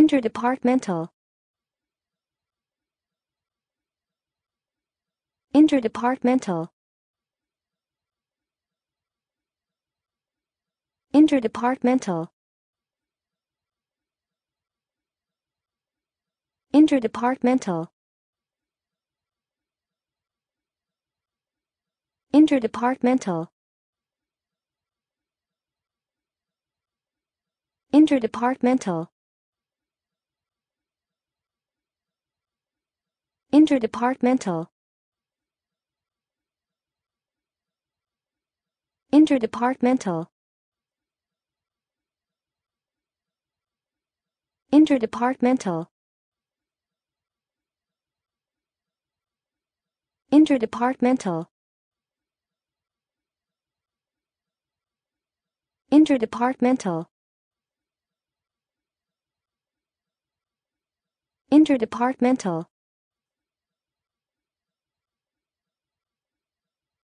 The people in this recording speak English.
interdepartmental interdepartmental interdepartmental interdepartmental interdepartmental interdepartmental Interdepartmental Interdepartmental Interdepartmental Interdepartmental Interdepartmental Interdepartmental